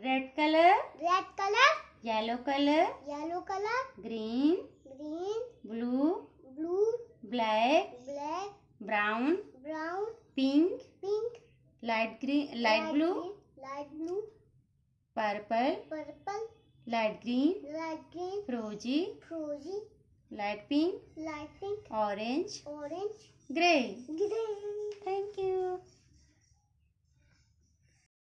red colour red colour yellow colour yellow colour green green blue blue black black brown brown pink pink light green light blue light blue purple purple light green light green frosty frosty light pink light pink orange orange grey grey